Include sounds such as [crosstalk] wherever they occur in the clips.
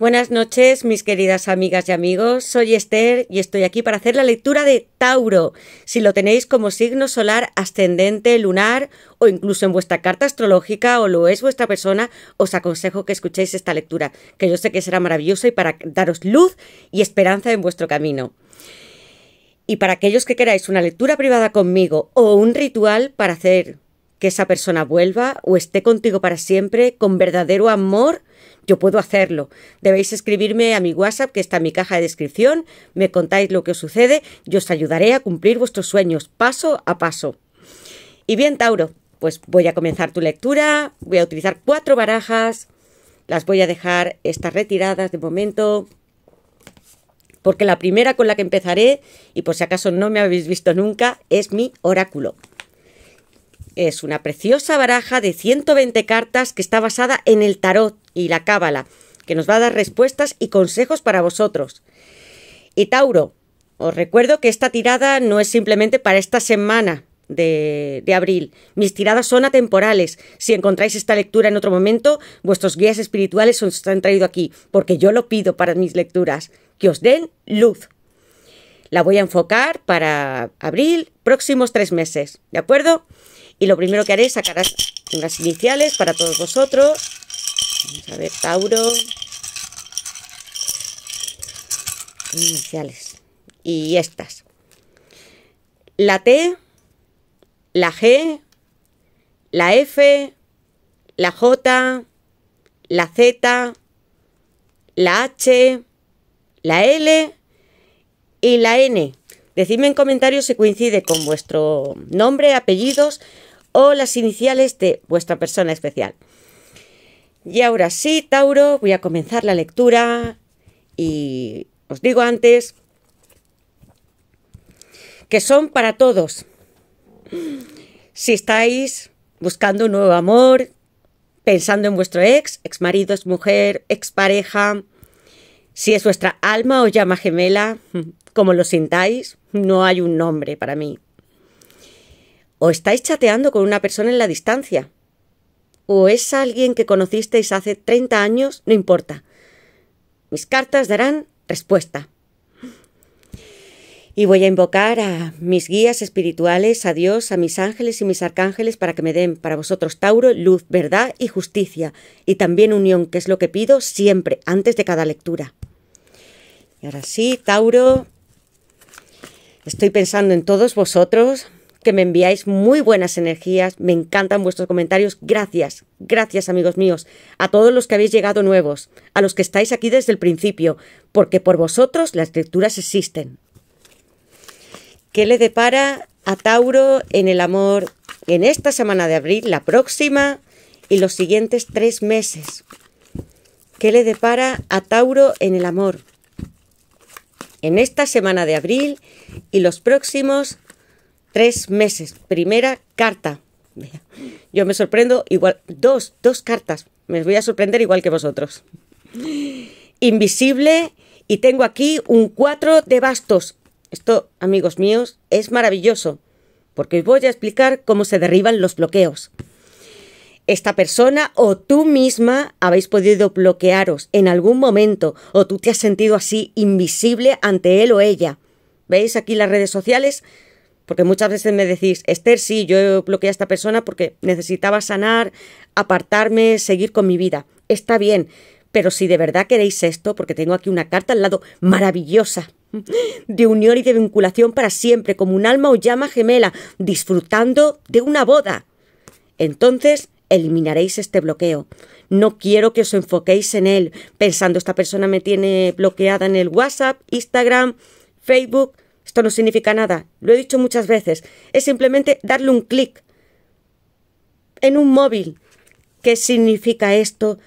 Buenas noches, mis queridas amigas y amigos. Soy Esther y estoy aquí para hacer la lectura de Tauro, si lo tenéis como signo solar ascendente, lunar o incluso en vuestra carta astrológica o lo es vuestra persona, os aconsejo que escuchéis esta lectura, que yo sé que será maravillosa y para daros luz y esperanza en vuestro camino. Y para aquellos que queráis una lectura privada conmigo o un ritual para hacer que esa persona vuelva o esté contigo para siempre con verdadero amor, yo puedo hacerlo. Debéis escribirme a mi WhatsApp que está en mi caja de descripción, me contáis lo que os sucede, y os ayudaré a cumplir vuestros sueños paso a paso. Y bien, Tauro, pues voy a comenzar tu lectura, voy a utilizar cuatro barajas, las voy a dejar estas retiradas de momento, porque la primera con la que empezaré, y por si acaso no me habéis visto nunca, es mi oráculo. Es una preciosa baraja de 120 cartas que está basada en el tarot y la cábala, que nos va a dar respuestas y consejos para vosotros. Y Tauro, os recuerdo que esta tirada no es simplemente para esta semana de, abril. Mis tiradas son atemporales. Si encontráis esta lectura en otro momento, vuestros guías espirituales os han traído aquí, porque yo lo pido para mis lecturas, que os den luz. La voy a enfocar para abril, próximos tres meses, ¿de acuerdo? Y lo primero que haré es sacar las iniciales para todos vosotros. Vamos a ver, Tauro. Iniciales. Y estas. La T, la G, la F, la J, la Z, la H, la L y la N. Decidme en comentarios si coincide con vuestro nombre, apellidos o las iniciales de vuestra persona especial. Y ahora sí, Tauro, voy a comenzar la lectura y os digo antes que son para todos. Si estáis buscando un nuevo amor, pensando en vuestro ex, ex marido, ex mujer, ex pareja, si es vuestra alma o llama gemela, como lo sintáis, no hay un nombre para mí o estáis chateando con una persona en la distancia, o es alguien que conocisteis hace 30 años, no importa. Mis cartas darán respuesta. Y voy a invocar a mis guías espirituales, a Dios, a mis ángeles y mis arcángeles para que me den para vosotros, Tauro, luz, verdad y justicia, y también unión, que es lo que pido siempre, antes de cada lectura. Y ahora sí, Tauro, estoy pensando en todos vosotros, que me enviáis muy buenas energías, me encantan vuestros comentarios, gracias, gracias amigos míos, a todos los que habéis llegado nuevos, a los que estáis aquí desde el principio, porque por vosotros las lecturas existen. ¿Qué le depara a Tauro en el amor en esta semana de abril, la próxima y los siguientes tres meses? ¿Qué le depara a Tauro en el amor? En esta semana de abril y los próximos tres meses. Primera carta. Yo me sorprendo igual. Dos, dos cartas. Me voy a sorprender igual que vosotros. Invisible y tengo aquí un cuatro de bastos. Esto, amigos míos, es maravilloso porque os voy a explicar cómo se derriban los bloqueos. Esta persona o tú misma habéis podido bloquearos en algún momento o tú te has sentido así invisible ante él o ella. ¿Veis aquí las redes sociales? Porque muchas veces me decís, Esther, sí, yo bloqueé a esta persona porque necesitaba sanar, apartarme, seguir con mi vida. Está bien, pero si de verdad queréis esto, porque tengo aquí una carta al lado maravillosa de unión y de vinculación para siempre, como un alma o llama gemela, disfrutando de una boda. Entonces eliminaréis este bloqueo. No quiero que os enfoquéis en él, pensando esta persona me tiene bloqueada en el WhatsApp, Instagram, Facebook, esto no significa nada, lo he dicho muchas veces, es simplemente darle un clic en un móvil. ¿Qué significa esto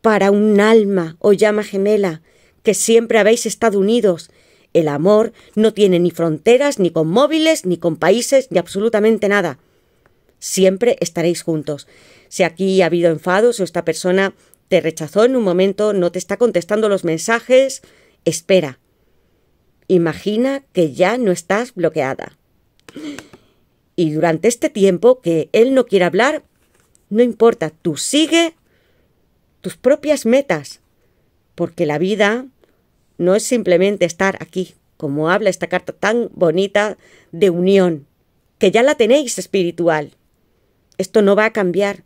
para un alma o llama gemela que siempre habéis estado unidos? El amor no tiene ni fronteras, ni con móviles, ni con países, ni absolutamente nada. Siempre estaréis juntos. Si aquí ha habido enfados o esta persona te rechazó en un momento, no te está contestando los mensajes, espera. Imagina que ya no estás bloqueada. Y durante este tiempo que él no quiere hablar, no importa, tú sigue tus propias metas, porque la vida no es simplemente estar aquí, como habla esta carta tan bonita de unión, que ya la tenéis espiritual. Esto no va a cambiar,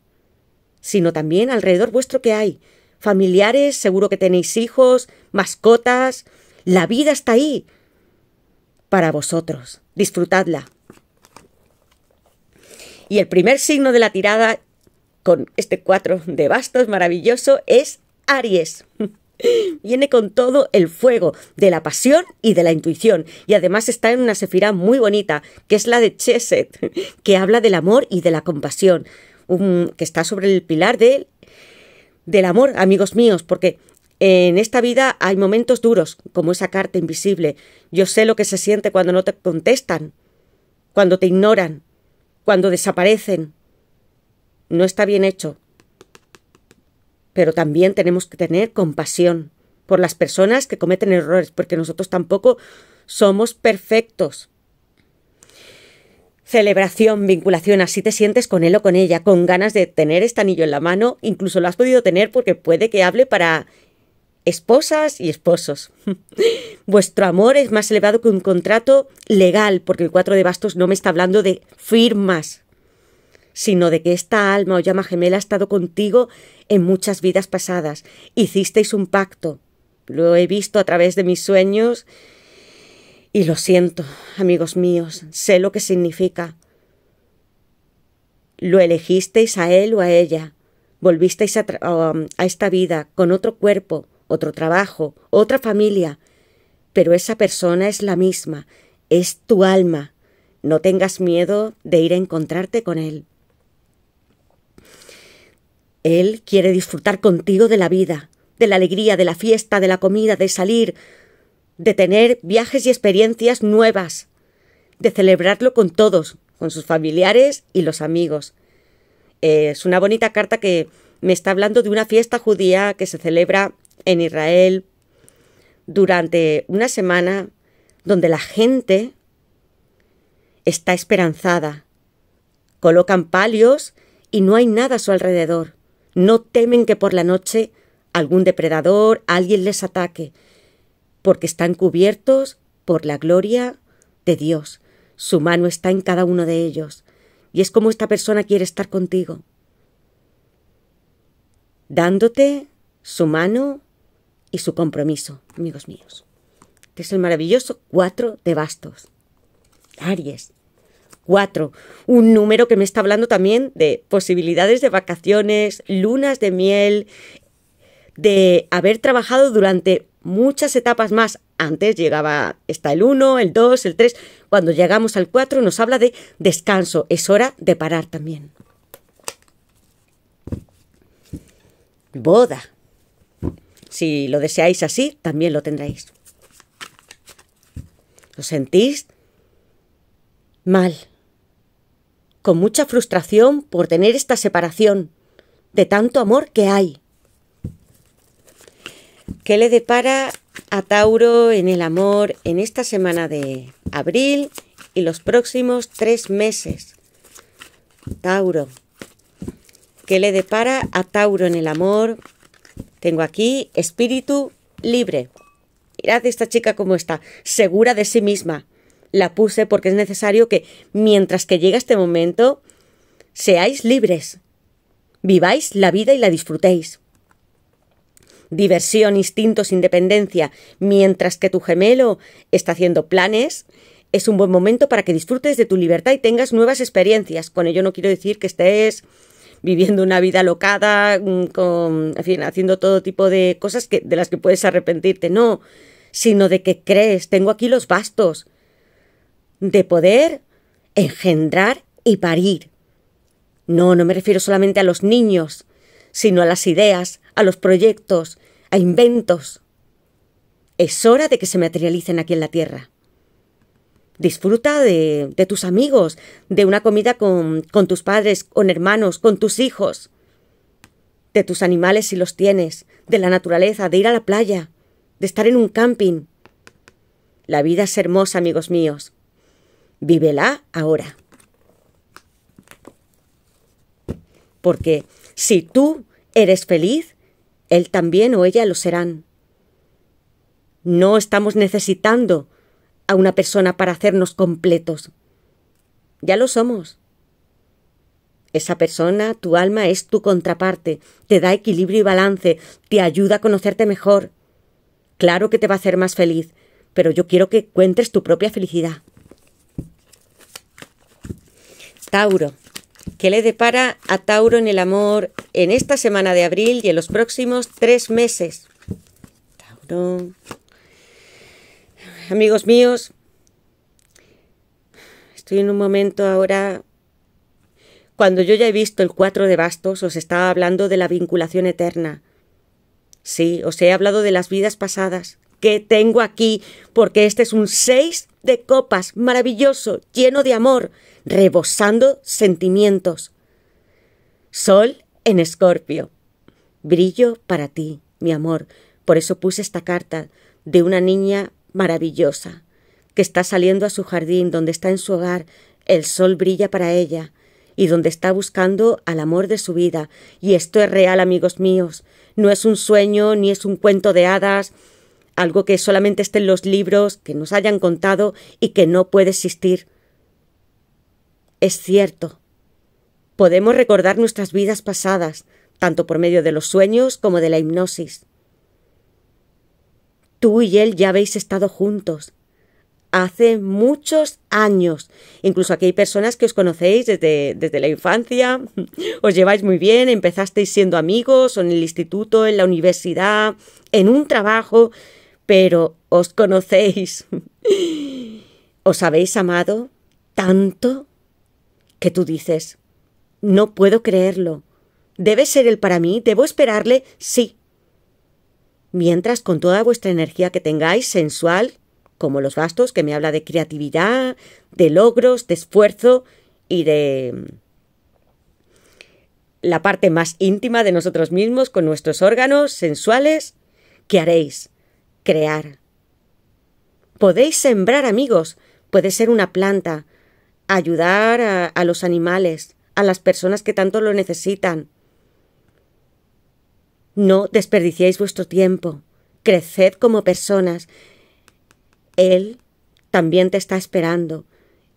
sino también alrededor vuestro que hay. Familiares, seguro que tenéis hijos, mascotas, la vida está ahí para vosotros. Disfrutadla. Y el primer signo de la tirada con este cuatro de bastos maravilloso es Aries. [laughs] Viene con todo el fuego de la pasión y de la intuición. Y además está en una sefirá muy bonita, que es la de Cheset, [laughs] que habla del amor y de la compasión, que está sobre el pilar del amor, amigos míos, porque en esta vida hay momentos duros, como esa carta invisible. Yo sé lo que se siente cuando no te contestan, cuando te ignoran, cuando desaparecen. No está bien hecho. Pero también tenemos que tener compasión por las personas que cometen errores, porque nosotros tampoco somos perfectos. Celebración, vinculación, así te sientes con él o con ella, con ganas de tener este anillo en la mano, incluso lo has podido tener porque puede que hable para esposas y esposos. [laughs] Vuestro amor es más elevado que un contrato legal, porque el cuatro de bastos no me está hablando de firmas, sino de que esta alma o llama gemela ha estado contigo en muchas vidas pasadas. Hicisteis un pacto. Lo he visto a través de mis sueños y lo siento, amigos míos, sé lo que significa. Lo elegisteis a él o a ella, volvisteis a, um, a esta vida con otro cuerpo, otro trabajo, otra familia, pero esa persona es la misma, es tu alma. No tengas miedo de ir a encontrarte con él. Él quiere disfrutar contigo de la vida, de la alegría, de la fiesta, de la comida, de salir, de tener viajes y experiencias nuevas, de celebrarlo con todos, con sus familiares y los amigos. Es una bonita carta que me está hablando de una fiesta judía que se celebra en Israel durante una semana donde la gente está esperanzada. Colocan palios y no hay nada a su alrededor. No temen que por la noche algún depredador, alguien les ataque, porque están cubiertos por la gloria de Dios. Su mano está en cada uno de ellos. Y es como esta persona quiere estar contigo, dándote su mano y su compromiso, amigos míos, que es el maravilloso 4 de bastos. Aries, 4, un número que me está hablando también de posibilidades de vacaciones, lunas de miel, de haber trabajado durante muchas etapas más. Antes llegaba, está el 1, el 2, el 3. Cuando llegamos al 4 nos habla de descanso. Es hora de parar también. Boda. Si lo deseáis así, también lo tendréis. ¿Lo sentís mal? Con mucha frustración por tener esta separación de tanto amor que hay. ¿Qué le depara a Tauro en el amor en esta semana de abril y los próximos tres meses? Tauro. ¿Qué le depara a Tauro en el amor tengo aquí espíritu libre. Mirad esta chica como está, segura de sí misma. La puse porque es necesario que, mientras que llega este momento, seáis libres. Viváis la vida y la disfrutéis. Diversión, instintos, independencia. Mientras que tu gemelo está haciendo planes, es un buen momento para que disfrutes de tu libertad y tengas nuevas experiencias. Con ello no quiero decir que estés viviendo una vida locada, mm, con, fin, haciendo todo tipo de cosas que, de las que puedes arrepentirte, no, sino de que crees, tengo aquí los bastos de poder engendrar y parir. No, no me refiero solamente a los niños, sino a las ideas, a los proyectos, a inventos. Es hora de que se materialicen aquí en la Tierra. Disfruta de, tus amigos, de una comida con, con tus padres, con hermanos, con tus hijos, de tus animales si los tienes, de la naturaleza, de ir a la playa, de estar en un camping. La vida es hermosa, amigos míos. Vívela ahora. Porque si tú eres feliz, él también o ella lo serán. No estamos necesitando a una persona para hacernos completos. Ya lo somos. Esa persona, tu alma, es tu contraparte, te da equilibrio y balance, te ayuda a conocerte mejor. Claro que te va a hacer más feliz, pero yo quiero que cuentes tu propia felicidad. Tauro. ¿Qué le depara a Tauro en el amor en esta semana de abril y en los próximos tres meses? Tauro amigos míos, estoy en un momento ahora... Cuando yo ya he visto el cuatro de bastos, os estaba hablando de la vinculación eterna. Sí, os he hablado de las vidas pasadas, que tengo aquí, porque este es un seis de copas, maravilloso, lleno de amor, rebosando sentimientos. Sol en escorpio. Brillo para ti, mi amor. Por eso puse esta carta de una niña maravillosa, que está saliendo a su jardín donde está en su hogar, el sol brilla para ella, y donde está buscando al amor de su vida. Y esto es real, amigos míos. No es un sueño, ni es un cuento de hadas, algo que solamente esté en los libros, que nos hayan contado y que no puede existir. Es cierto. Podemos recordar nuestras vidas pasadas, tanto por medio de los sueños como de la hipnosis. Tú y él ya habéis estado juntos. Hace muchos años. Incluso aquí hay personas que os conocéis desde, desde la infancia, [laughs] os lleváis muy bien, empezasteis siendo amigos, en el instituto, en la universidad, en un trabajo, pero os conocéis. [laughs] ¿Os habéis amado tanto que tú dices, no puedo creerlo? ¿Debe ser él para mí? ¿Debo esperarle? Sí mientras con toda vuestra energía que tengáis, sensual, como los bastos, que me habla de creatividad, de logros, de esfuerzo y de mm, la parte más íntima de nosotros mismos con nuestros órganos sensuales, ¿qué haréis? Crear. Podéis sembrar amigos, puede ser una planta, ayudar a, a los animales, a las personas que tanto lo necesitan, no desperdiciéis vuestro tiempo. Creced como personas. Él también te está esperando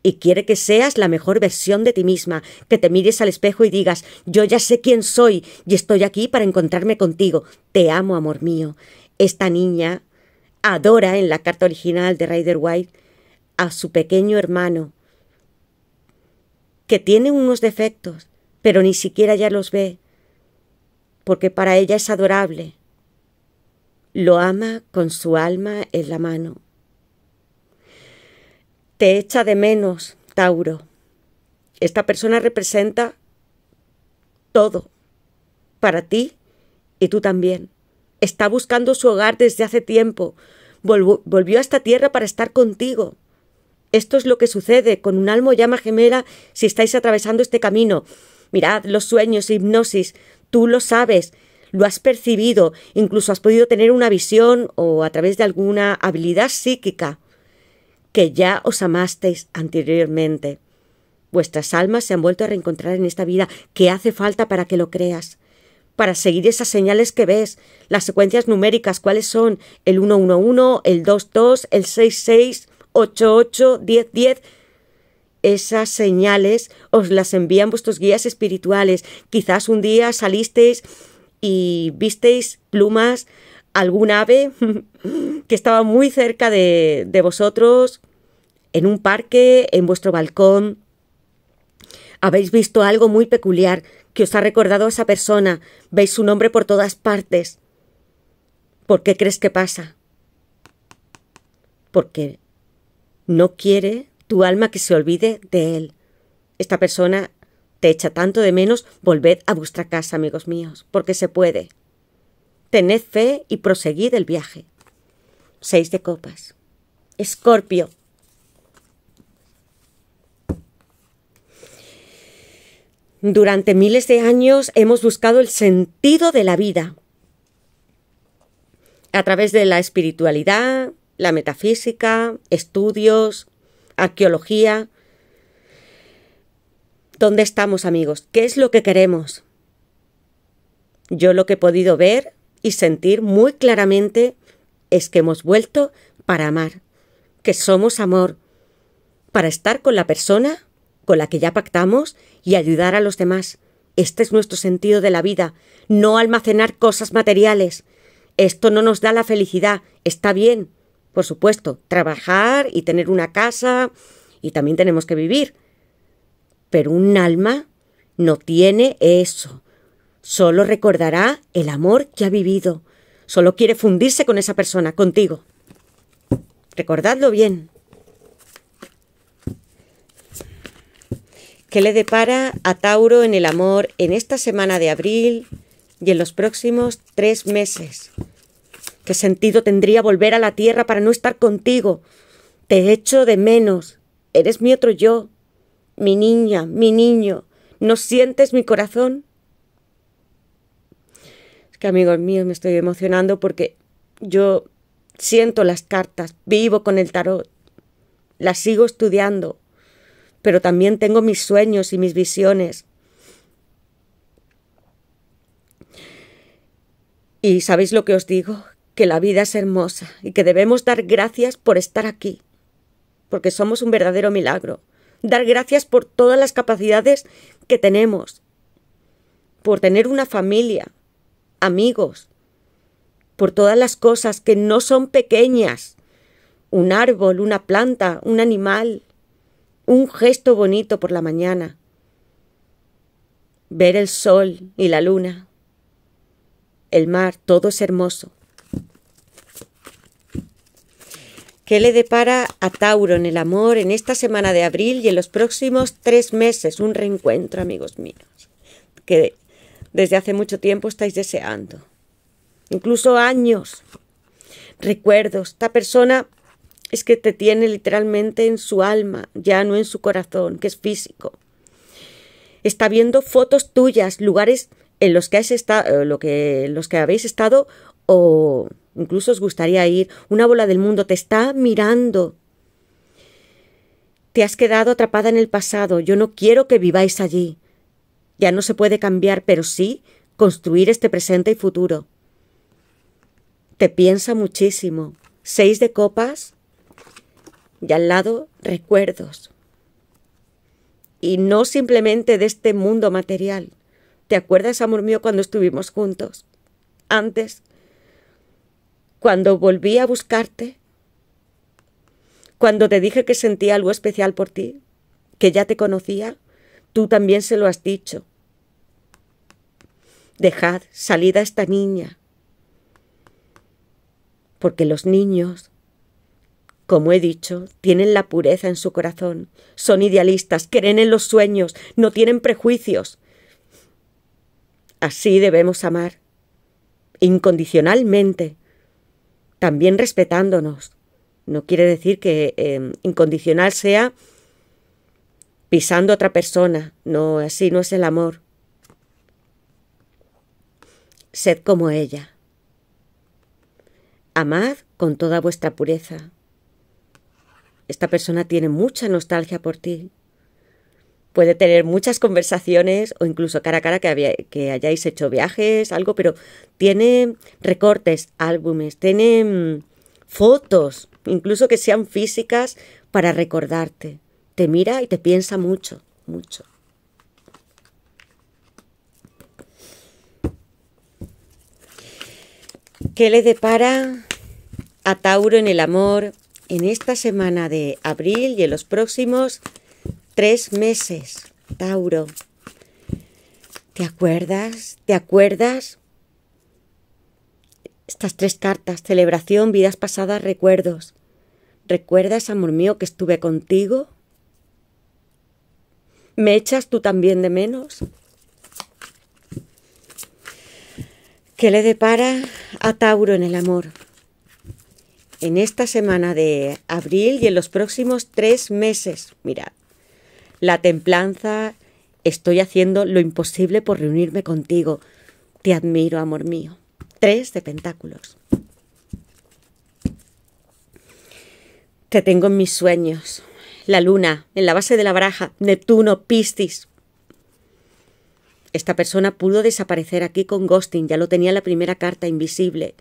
y quiere que seas la mejor versión de ti misma, que te mires al espejo y digas, yo ya sé quién soy y estoy aquí para encontrarme contigo. Te amo, amor mío. Esta niña adora en la carta original de Rider White a su pequeño hermano, que tiene unos defectos, pero ni siquiera ya los ve porque para ella es adorable. Lo ama con su alma en la mano. Te echa de menos, Tauro. Esta persona representa todo. Para ti y tú también. Está buscando su hogar desde hace tiempo. Volvió a esta tierra para estar contigo. Esto es lo que sucede con un alma llama gemela si estáis atravesando este camino. Mirad los sueños, hipnosis, Tú lo sabes, lo has percibido, incluso has podido tener una visión o a través de alguna habilidad psíquica que ya os amasteis anteriormente. Vuestras almas se han vuelto a reencontrar en esta vida. ¿Qué hace falta para que lo creas? Para seguir esas señales que ves, las secuencias numéricas, ¿cuáles son? El 111, el 22, el 66, 88, 1010. Esas señales os las envían vuestros guías espirituales. Quizás un día salisteis y visteis plumas, algún ave [laughs] que estaba muy cerca de, de vosotros, en un parque, en vuestro balcón. Habéis visto algo muy peculiar que os ha recordado a esa persona. Veis su nombre por todas partes. ¿Por qué crees que pasa? Porque no quiere tu alma que se olvide de él. Esta persona te echa tanto de menos, volved a vuestra casa, amigos míos, porque se puede. Tened fe y proseguid el viaje. Seis de copas. Escorpio. Durante miles de años hemos buscado el sentido de la vida a través de la espiritualidad, la metafísica, estudios, arqueología. ¿Dónde estamos amigos? ¿Qué es lo que queremos? Yo lo que he podido ver y sentir muy claramente es que hemos vuelto para amar, que somos amor, para estar con la persona con la que ya pactamos y ayudar a los demás. Este es nuestro sentido de la vida, no almacenar cosas materiales. Esto no nos da la felicidad, está bien, por supuesto, trabajar y tener una casa y también tenemos que vivir. Pero un alma no tiene eso. Solo recordará el amor que ha vivido. Solo quiere fundirse con esa persona, contigo. Recordadlo bien. ¿Qué le depara a Tauro en el amor en esta semana de abril y en los próximos tres meses? ¿Qué sentido tendría volver a la tierra para no estar contigo? Te echo de menos. Eres mi otro yo. Mi niña, mi niño. ¿No sientes mi corazón? Es que, amigos míos, me estoy emocionando porque yo siento las cartas, vivo con el tarot, las sigo estudiando, pero también tengo mis sueños y mis visiones. ¿Y sabéis lo que os digo? que la vida es hermosa y que debemos dar gracias por estar aquí, porque somos un verdadero milagro. Dar gracias por todas las capacidades que tenemos, por tener una familia, amigos, por todas las cosas que no son pequeñas, un árbol, una planta, un animal, un gesto bonito por la mañana, ver el sol y la luna, el mar, todo es hermoso. ¿Qué le depara a Tauro en el amor en esta semana de abril y en los próximos tres meses? Un reencuentro, amigos míos, que desde hace mucho tiempo estáis deseando. Incluso años, recuerdos. Esta persona es que te tiene literalmente en su alma, ya no en su corazón, que es físico. Está viendo fotos tuyas, lugares en los que, has estado, eh, lo que, los que habéis estado o incluso os gustaría ir, una bola del mundo te está mirando. Te has quedado atrapada en el pasado, yo no quiero que viváis allí. Ya no se puede cambiar, pero sí construir este presente y futuro. Te piensa muchísimo. Seis de copas y al lado recuerdos. Y no simplemente de este mundo material. ¿Te acuerdas, amor mío, cuando estuvimos juntos? Antes cuando volví a buscarte, cuando te dije que sentía algo especial por ti, que ya te conocía, tú también se lo has dicho. Dejad salida a esta niña, porque los niños, como he dicho, tienen la pureza en su corazón, son idealistas, creen en los sueños, no tienen prejuicios. Así debemos amar, incondicionalmente, también respetándonos. No quiere decir que eh, incondicional sea pisando a otra persona, no, así no es el amor. Sed como ella. Amad con toda vuestra pureza. Esta persona tiene mucha nostalgia por ti, puede tener muchas conversaciones o incluso cara a cara que, hayáis hecho viajes, algo, pero tiene recortes, álbumes, tiene mm, fotos, incluso que sean físicas para recordarte. Te mira y te piensa mucho, mucho. ¿Qué le depara a Tauro en el amor en esta semana de abril y en los próximos tres meses, Tauro. ¿Te acuerdas? ¿Te acuerdas? Estas tres cartas, celebración, vidas pasadas, recuerdos. ¿Recuerdas, amor mío, que estuve contigo? ¿Me echas tú también de menos? ¿Qué le depara a Tauro en el amor? En esta semana de abril y en los próximos tres meses, mirad, la templanza, estoy haciendo lo imposible por reunirme contigo. Te admiro, amor mío. Tres de pentáculos. Te tengo en mis sueños. La luna, en la base de la baraja, Neptuno, Piscis. Esta persona pudo desaparecer aquí con Ghosting, ya lo tenía la primera carta invisible.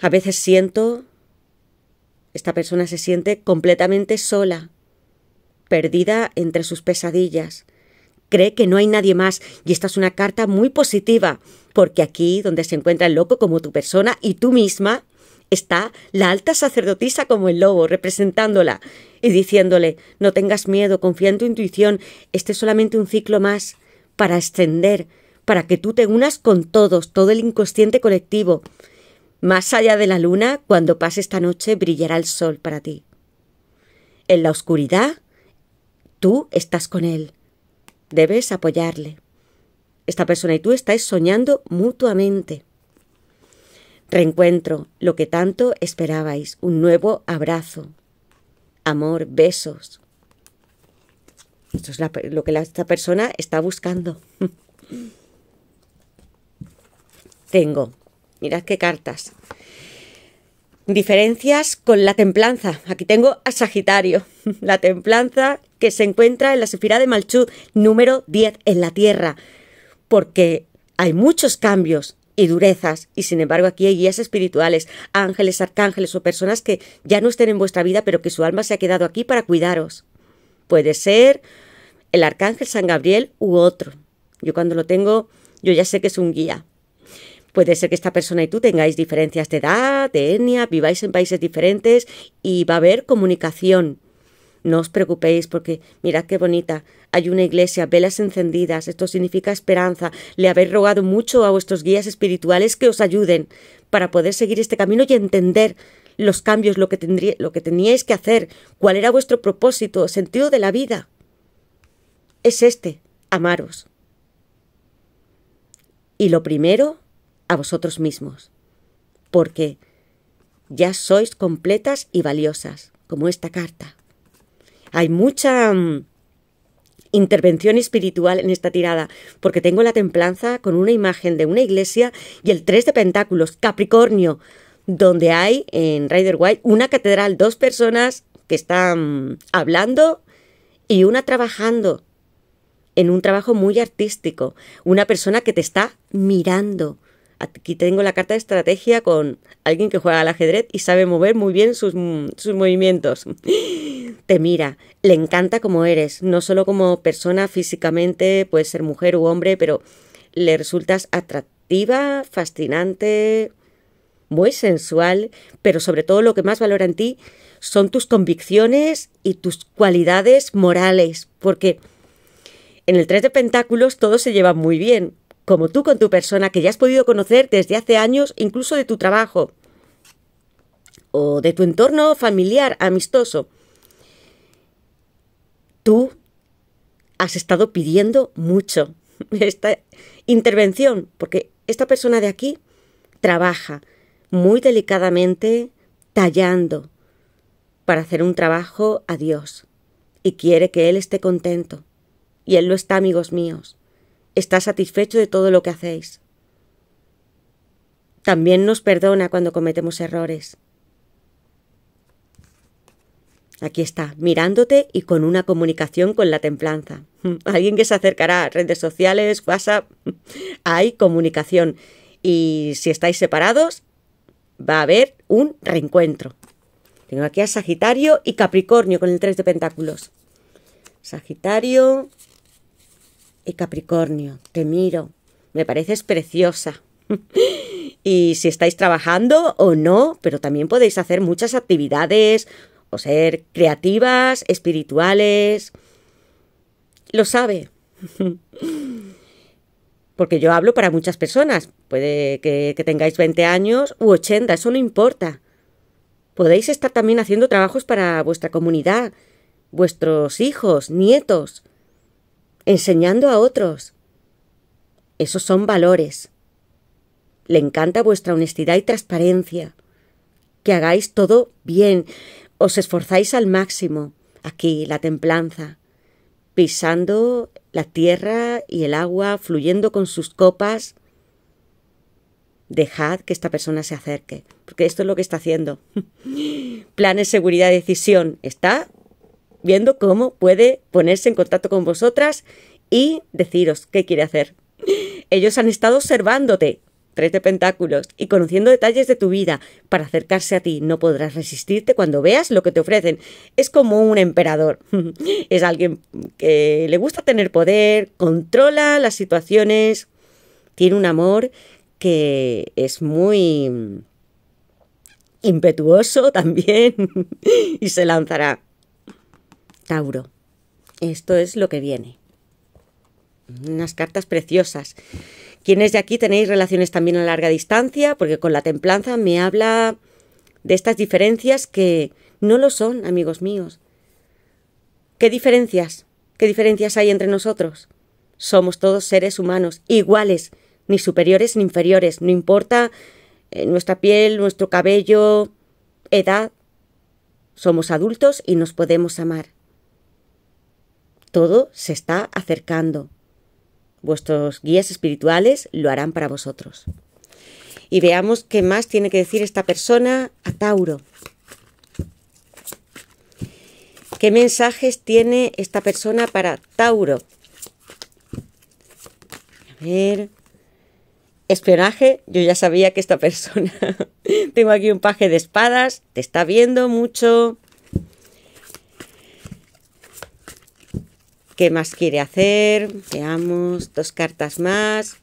A veces siento, esta persona se siente completamente sola, perdida entre sus pesadillas. Cree que no hay nadie más y esta es una carta muy positiva, porque aquí donde se encuentra el loco como tu persona y tú misma, está la alta sacerdotisa como el lobo, representándola y diciéndole no tengas miedo, confía en tu intuición, este es solamente un ciclo más para extender, para que tú te unas con todos, todo el inconsciente colectivo. Más allá de la luna, cuando pase esta noche, brillará el sol para ti. En la oscuridad Tú estás con él. Debes apoyarle. Esta persona y tú estáis soñando mutuamente. Reencuentro, lo que tanto esperabais, un nuevo abrazo. Amor, besos. Esto es lo que esta persona está buscando. [laughs] Tengo, mirad qué cartas. Diferencias con la templanza. Aquí tengo a Sagitario. [laughs] La templanza que se encuentra en la sefira de malchú número 10, en la Tierra. Porque hay muchos cambios y durezas, y sin embargo aquí hay guías espirituales, ángeles, arcángeles o personas que ya no estén en vuestra vida, pero que su alma se ha quedado aquí para cuidaros. Puede ser el arcángel San Gabriel u otro. Yo cuando lo tengo, yo ya sé que es un guía, Puede ser que esta persona y tú tengáis diferencias de edad, de etnia, viváis en países diferentes y va a haber comunicación. No os preocupéis porque mirad qué bonita, hay una iglesia, velas encendidas, esto significa esperanza. Le habéis rogado mucho a vuestros guías espirituales que os ayuden para poder seguir este camino y entender los cambios, lo que, teníais que hacer, cuál era vuestro propósito, sentido de la vida. Es este, amaros. Y lo primero a vosotros mismos, porque ya sois completas y valiosas, como esta carta. Hay mucha mm, intervención espiritual en esta tirada, porque tengo la templanza con una imagen de una iglesia y el 3 de pentáculos, Capricornio, donde hay en Rider White una catedral, dos personas que están hablando y una trabajando en un trabajo muy artístico, una persona que te está mirando, Aquí tengo la carta de estrategia con alguien que juega al ajedrez y sabe mover muy bien sus, movimientos. Te mira, le encanta como eres, no solo como persona físicamente, puede ser mujer u hombre, pero le resultas atractiva, fascinante, muy sensual, pero sobre todo lo que más valora en ti son tus convicciones y tus cualidades morales, porque en el tres de Pentáculos todo se lleva muy bien, como tú con tu persona que ya has podido conocer desde hace años, incluso de tu trabajo o de tu entorno familiar, amistoso. Tú has estado pidiendo mucho [laughs] esta intervención, porque esta persona de aquí trabaja muy delicadamente tallando para hacer un trabajo a Dios y quiere que Él esté contento. Y Él lo está, amigos míos está satisfecho de todo lo que hacéis. También nos perdona cuando cometemos errores. Aquí está, mirándote y con una comunicación con la templanza. [laughs] Alguien que se acercará a redes sociales, WhatsApp, [laughs] hay comunicación. Y si estáis separados, va a haber un reencuentro. Tengo aquí a Sagitario y Capricornio con el 3 de Pentáculos. Sagitario, Capricornio, te miro, me pareces preciosa. [laughs] y si estáis trabajando o no, pero también podéis hacer muchas actividades o ser creativas, espirituales. Lo sabe. [laughs] Porque yo hablo para muchas personas. Puede que, que tengáis 20 años u 80, eso no importa. Podéis estar también haciendo trabajos para vuestra comunidad, vuestros hijos, nietos enseñando a otros. Esos son valores. Le encanta vuestra honestidad y transparencia. Que hagáis todo bien, os esforzáis al máximo. Aquí la templanza, pisando la tierra y el agua, fluyendo con sus copas. Dejad que esta persona se acerque, porque esto es lo que está haciendo. [laughs] Planes, seguridad, decisión. Está viendo cómo puede ponerse en contacto con vosotras y deciros qué quiere hacer. Ellos han estado observándote, tres de pentáculos, y conociendo detalles de tu vida para acercarse a ti. No podrás resistirte cuando veas lo que te ofrecen. Es como un emperador. [laughs] es alguien que le gusta tener poder, controla las situaciones, tiene un amor que es muy impetuoso también [laughs] y se lanzará. Tauro. Esto es lo que viene. Unas cartas preciosas. Quienes de aquí tenéis relaciones también a larga distancia, porque con la templanza me habla de estas diferencias que no lo son, amigos míos. ¿Qué diferencias? ¿Qué diferencias hay entre nosotros? Somos todos seres humanos, iguales, ni superiores ni inferiores, no importa eh, nuestra piel, nuestro cabello, edad. Somos adultos y nos podemos amar. Todo se está acercando. Vuestros guías espirituales lo harán para vosotros. Y veamos qué más tiene que decir esta persona a Tauro. ¿Qué mensajes tiene esta persona para Tauro? A ver. Espionaje, yo ya sabía que esta persona. [laughs] Tengo aquí un paje de espadas, te está viendo mucho. ¿Qué más quiere hacer? Veamos, dos cartas más.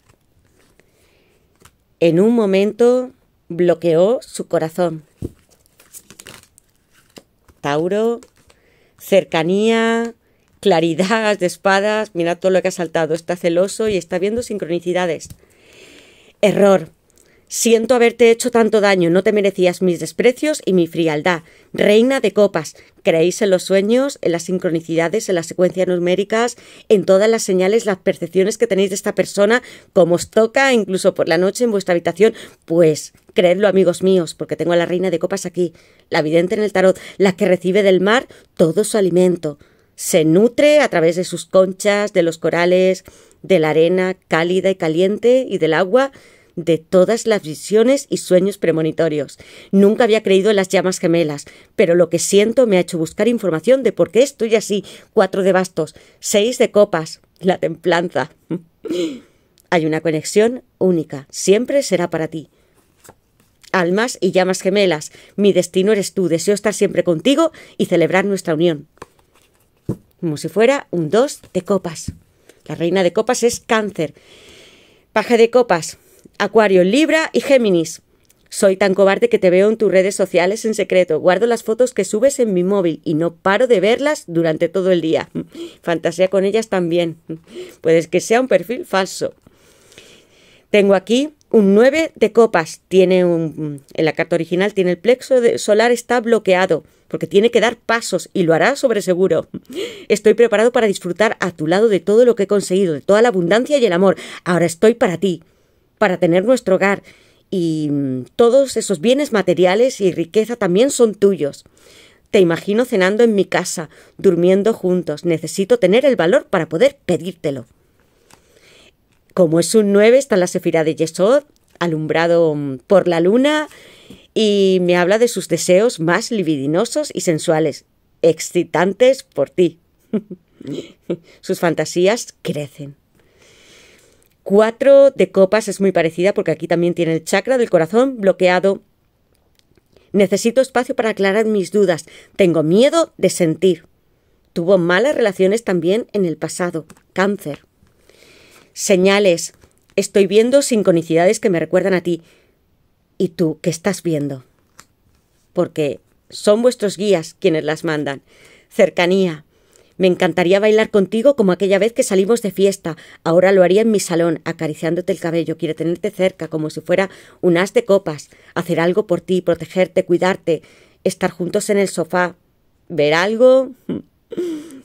En un momento bloqueó su corazón. Tauro, cercanía, claridad de espadas. Mira todo lo que ha saltado. Está celoso y está viendo sincronicidades. Error. Siento haberte hecho tanto daño, no te merecías mis desprecios y mi frialdad. Reina de copas, creéis en los sueños, en las sincronicidades, en las secuencias numéricas, en todas las señales, las percepciones que tenéis de esta persona, como os toca, incluso por la noche en vuestra habitación. Pues creedlo, amigos míos, porque tengo a la reina de copas aquí, la vidente en el tarot, la que recibe del mar todo su alimento. Se nutre a través de sus conchas, de los corales, de la arena cálida y caliente y del agua de todas las visiones y sueños premonitorios. Nunca había creído en las llamas gemelas, pero lo que siento me ha hecho buscar información de por qué estoy así. Cuatro de bastos, seis de copas, la templanza. [laughs] Hay una conexión única, siempre será para ti. Almas y llamas gemelas, mi destino eres tú, deseo estar siempre contigo y celebrar nuestra unión. Como si fuera un dos de copas. La reina de copas es cáncer. Paje de copas, Acuario, Libra y Géminis. Soy tan cobarde que te veo en tus redes sociales en secreto. Guardo las fotos que subes en mi móvil y no paro de verlas durante todo el día. [laughs] Fantasea con ellas también. [laughs] Puedes que sea un perfil falso. Tengo aquí un 9 de copas. Tiene un, en la carta original tiene el plexo solar está bloqueado porque tiene que dar pasos y lo hará sobre seguro. [laughs] Estoy preparado para disfrutar a tu lado de todo lo que he conseguido, de toda la abundancia y el amor. Ahora estoy para ti para tener nuestro hogar y mm, todos esos bienes materiales y riqueza también son tuyos. Te imagino cenando en mi casa, durmiendo juntos. Necesito tener el valor para poder pedírtelo. Como es un 9, está la Sefirá de Yesod, alumbrado mm, por la luna, y me habla de sus deseos más libidinosos y sensuales, excitantes por ti. [laughs] Sus fantasías crecen. Cuatro de copas es muy parecida porque aquí también tiene el chakra del corazón bloqueado. Necesito espacio para aclarar mis dudas. Tengo miedo de sentir. Tuvo malas relaciones también en el pasado. Cáncer. Señales. Estoy viendo sincronicidades que me recuerdan a ti. ¿Y tú qué estás viendo? Porque son vuestros guías quienes las mandan. Cercanía. Me encantaría bailar contigo como aquella vez que salimos de fiesta. Ahora lo haría en mi salón, acariciándote el cabello. Quiero tenerte cerca, como si fuera un as de copas. Hacer algo por ti, protegerte, cuidarte. Estar juntos en el sofá. Ver algo.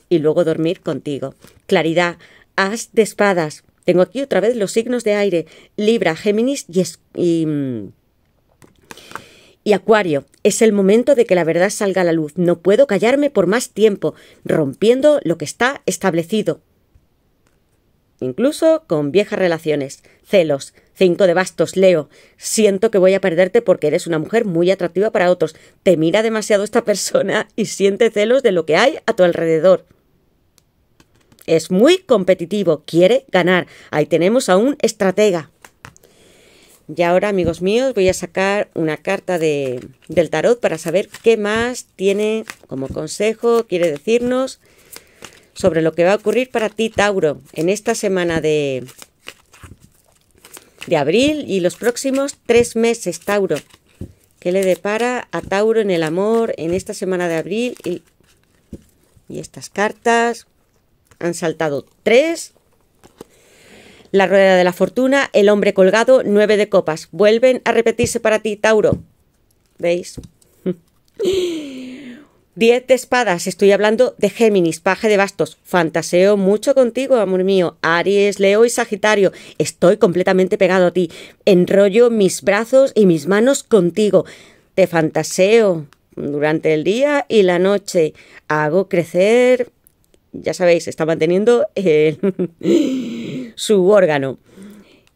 Y luego dormir contigo. Claridad. As de espadas. Tengo aquí otra vez los signos de aire. Libra, Géminis y... y mm, y Acuario, es el momento de que la verdad salga a la luz. No puedo callarme por más tiempo, rompiendo lo que está establecido. Incluso con viejas relaciones. Celos. Cinco de bastos, Leo. Siento que voy a perderte porque eres una mujer muy atractiva para otros. Te mira demasiado esta persona y siente celos de lo que hay a tu alrededor es muy competitivo, quiere ganar. Ahí tenemos a un estratega. Y ahora, amigos míos, voy a sacar una carta de, del tarot para saber qué más tiene como consejo, quiere decirnos sobre lo que va a ocurrir para ti, Tauro, en esta semana de, de abril y los próximos tres meses, Tauro. ¿Qué le depara a Tauro en el amor en esta semana de abril? Y, y estas cartas han saltado tres la rueda de la fortuna, el hombre colgado, nueve de copas. Vuelven a repetirse para ti, Tauro. ¿Veis? [laughs] Diez de espadas, estoy hablando de Géminis, paje de bastos. Fantaseo mucho contigo, amor mío. Aries, Leo y Sagitario, estoy completamente pegado a ti. Enrollo mis brazos y mis manos contigo. Te fantaseo durante el día y la noche. Hago crecer, ya sabéis, está manteniendo el... [laughs] su órgano.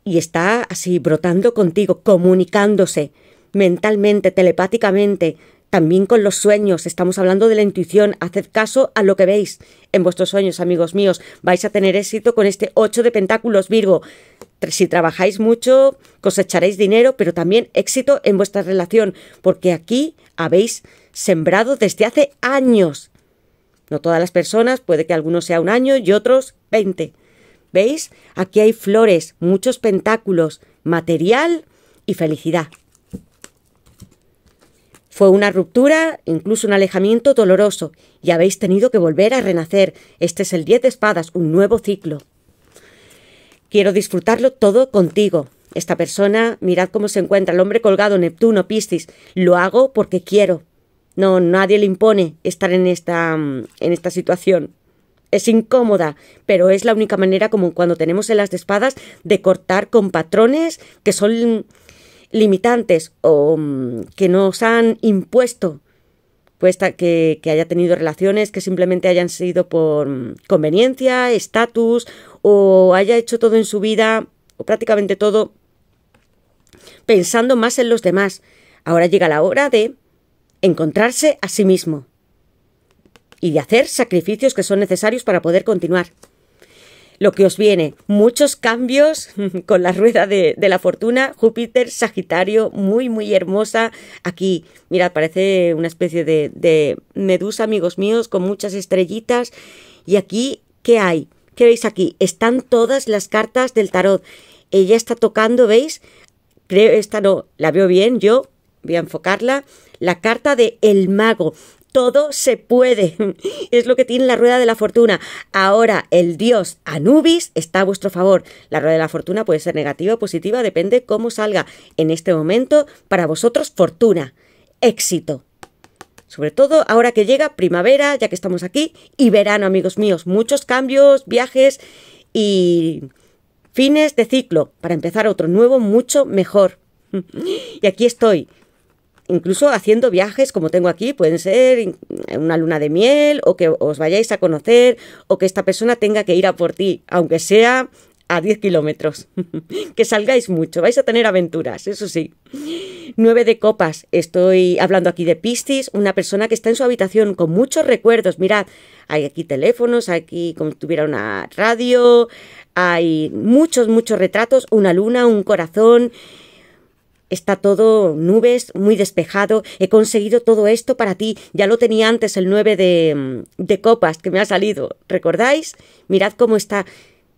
Y está así brotando contigo, comunicándose mentalmente, telepáticamente, también con los sueños. Estamos hablando de la intuición. Haced caso a lo que veis en vuestros sueños, amigos míos. Vais a tener éxito con este 8 de Pentáculos Virgo. Si trabajáis mucho, cosecharéis dinero, pero también éxito en vuestra relación, porque aquí habéis sembrado desde hace años. No todas las personas, puede que algunos sea un año y otros 20. ¿Veis? Aquí hay flores, muchos pentáculos, material y felicidad. Fue una ruptura, incluso un alejamiento doloroso, y habéis tenido que volver a renacer. Este es el Diez de espadas, un nuevo ciclo. Quiero disfrutarlo todo contigo. Esta persona, mirad cómo se encuentra el hombre colgado, Neptuno, Piscis. Lo hago porque quiero. No, nadie le impone estar en esta, en esta situación. Es incómoda, pero es la única manera, como cuando tenemos en las espadas, de cortar con patrones que son limitantes o mm, que nos han impuesto pues que, haya tenido relaciones que simplemente hayan sido por mm, conveniencia, estatus o haya hecho todo en su vida o prácticamente todo pensando más en los demás. Ahora llega la hora de encontrarse a sí mismo y de hacer sacrificios que son necesarios para poder continuar. Lo que os viene, muchos cambios [laughs] con la rueda de, la fortuna, Júpiter, Sagitario, muy, muy hermosa. Aquí, mirad, parece una especie de, de medusa, amigos míos, con muchas estrellitas. Y aquí, ¿qué hay? ¿Qué veis aquí? Están todas las cartas del tarot. Ella está tocando, ¿veis? Creo, esta no, la veo bien yo, voy a enfocarla. La carta de El Mago todo se puede. [laughs] Es lo que tiene la rueda de la fortuna. Ahora, el dios Anubis está a vuestro favor. La rueda de la fortuna puede ser negativa o positiva, depende cómo salga. En este momento, para vosotros, fortuna, éxito. Sobre todo ahora que llega primavera, ya que estamos aquí, y verano, amigos míos. Muchos cambios, viajes y fines de ciclo para empezar otro nuevo mucho mejor. [laughs] Y aquí estoy, incluso haciendo viajes como tengo aquí, pueden ser eh, una luna de miel o que os vayáis a conocer o que esta persona tenga que ir a por ti, aunque sea a 10 kilómetros. [laughs] que salgáis mucho, vais a tener aventuras, eso sí. 9 de copas, estoy hablando aquí de Piscis, una persona que está en su habitación con muchos recuerdos. Mirad, hay aquí teléfonos, aquí como tuviera una radio, hay muchos, muchos retratos, una luna, un corazón Está todo nubes, muy despejado. He conseguido todo esto para ti. Ya lo tenía antes el 9 de, mm, de copas que me ha salido. ¿Recordáis? Mirad cómo está.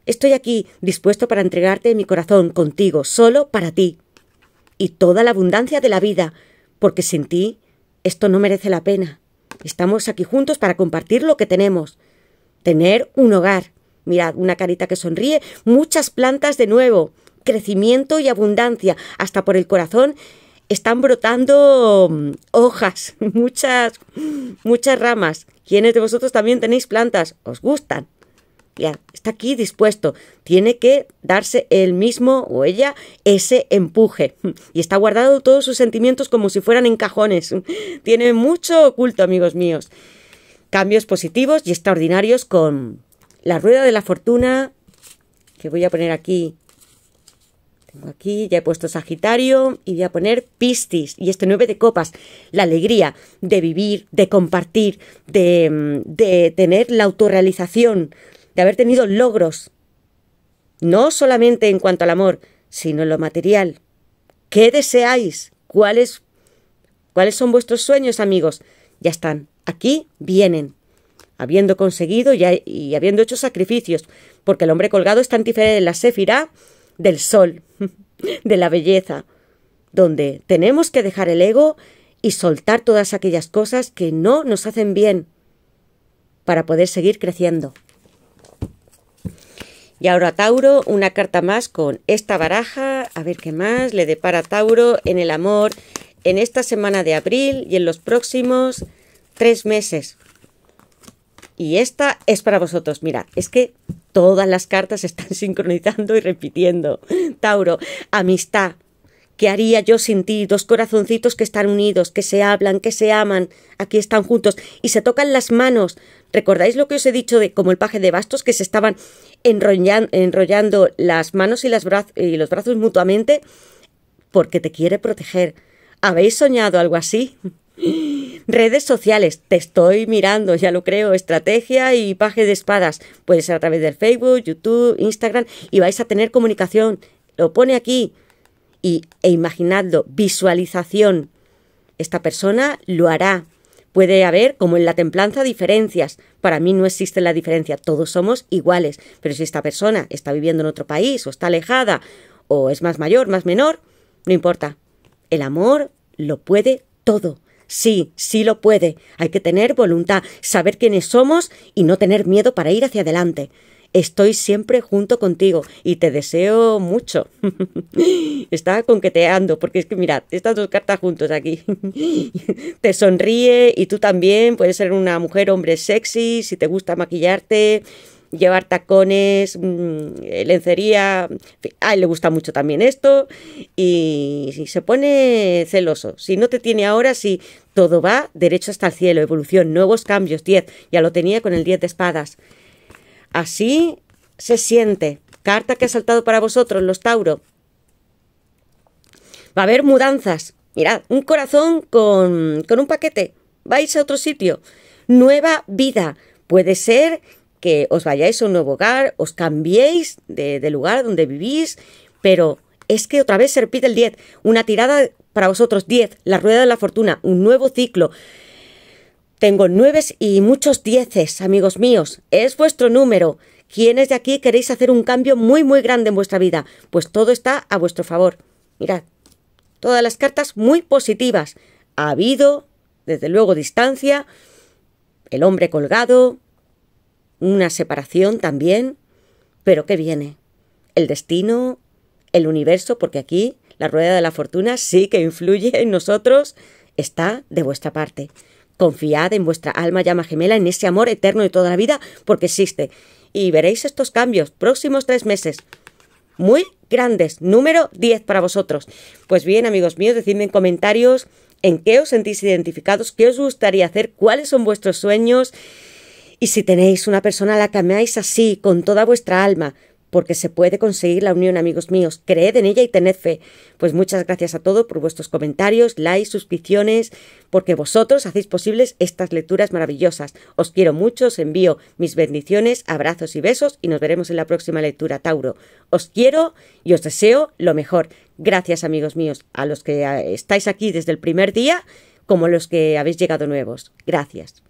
Estoy aquí dispuesto para entregarte mi corazón contigo, solo para ti. Y toda la abundancia de la vida, porque sin ti esto no merece la pena. Estamos aquí juntos para compartir lo que tenemos. Tener un hogar. Mirad, una carita que sonríe, muchas plantas de nuevo crecimiento y abundancia, hasta por el corazón están brotando mm, hojas, [laughs] muchas, muchas ramas. ¿Quiénes de vosotros también tenéis plantas? ¿Os gustan? Ya, está aquí dispuesto. Tiene que darse él mismo o ella ese empuje. Y está guardado todos sus sentimientos como si fueran en cajones. [laughs] Tiene mucho oculto, amigos míos. Cambios positivos y extraordinarios con la rueda de la fortuna, que voy a poner aquí Aquí ya he puesto Sagitario y voy a poner Pistis y este nueve de copas. La alegría de vivir, de compartir, de, mm, de tener la autorrealización, de haber tenido logros. No solamente en cuanto al amor, sino en lo material. ¿Qué deseáis? ¿Cuáles, ¿Cuáles son vuestros sueños, amigos? Ya están. Aquí vienen habiendo conseguido y, habiendo hecho sacrificios, porque el hombre colgado está en de la Séfira, del sol, [laughs] de la belleza, donde tenemos que dejar el ego y soltar todas aquellas cosas que no nos hacen bien para poder seguir creciendo. Y ahora Tauro, una carta más con esta baraja, a ver qué más le depara Tauro en el amor en esta semana de abril y en los próximos tres meses. Y esta es para vosotros. Mirad, es que todas las cartas están [laughs] sincronizando y repitiendo. Tauro, amistad. ¿Qué haría yo sin ti? Dos corazoncitos que están unidos, que se hablan, que se aman, aquí están juntos y se tocan las manos. ¿Recordáis lo que os he dicho de como el paje de bastos que se estaban enrollando las manos y, y los brazos mutuamente? Porque te quiere proteger. ¿Habéis soñado algo así? Redes sociales, te estoy mirando, ya lo creo, estrategia y paje de espadas. Puede ser a través del Facebook, YouTube, Instagram y vais a tener comunicación. Lo pone aquí. Y, e imaginadlo, visualización. Esta persona lo hará. Puede haber, como en la templanza, diferencias. Para mí no existe la diferencia, todos somos iguales. Pero si esta persona está viviendo en otro país o está alejada o es más mayor, más menor, no importa. El amor lo puede todo. Sí, sí lo puede. Hay que tener voluntad, saber quiénes somos y no tener miedo para ir hacia adelante. Estoy siempre junto contigo y te deseo mucho. [laughs] Está conqueteando, porque es que mirad, estas dos cartas juntos aquí. [laughs] te sonríe y tú también. Puedes ser una mujer, hombre sexy, si te gusta maquillarte, llevar tacones, mm, lencería. A ah, él le gusta mucho también esto y, se pone celoso. Si no te tiene ahora, si todo va derecho hasta el cielo, evolución, nuevos cambios, 10. Ya lo tenía con el 10 de espadas. Así se siente. Carta que ha saltado para vosotros, los Tauro. Va a haber mudanzas. Mirad, un corazón con, con un paquete. Vais a otro sitio. Nueva vida. Puede ser que os vayáis a un nuevo hogar, os cambiéis de, lugar donde vivís, pero es que otra vez se repite el 10, una tirada para vosotros 10, la rueda de la fortuna, un nuevo ciclo. Tengo nueve y muchos dieces, amigos míos, es vuestro número. quienes de aquí queréis hacer un cambio muy muy grande en vuestra vida? Pues todo está a vuestro favor. Mirad, todas las cartas muy positivas. Ha habido, desde luego, distancia, el hombre colgado, una separación también, pero ¿qué viene? El destino, el universo, porque aquí la rueda de la fortuna sí que influye en nosotros, está de vuestra parte. Confiad en vuestra alma llama gemela, en ese amor eterno de toda la vida, porque existe. Y veréis estos cambios próximos tres meses. Muy grandes, número 10 para vosotros. Pues bien, amigos míos, decidme en comentarios en qué os sentís identificados, qué os gustaría hacer, cuáles son vuestros sueños, y si tenéis una persona a la que amáis así, con toda vuestra alma, porque se puede conseguir la unión, amigos míos, creed en ella y tened fe. Pues muchas gracias a todos por vuestros comentarios, likes, suscripciones, porque vosotros hacéis posibles estas lecturas maravillosas. Os quiero mucho, os envío mis bendiciones, abrazos y besos y nos veremos en la próxima lectura, Tauro. Os quiero y os deseo lo mejor. Gracias, amigos míos, a los que eh, estáis aquí desde el primer día, como los que habéis llegado nuevos. Gracias.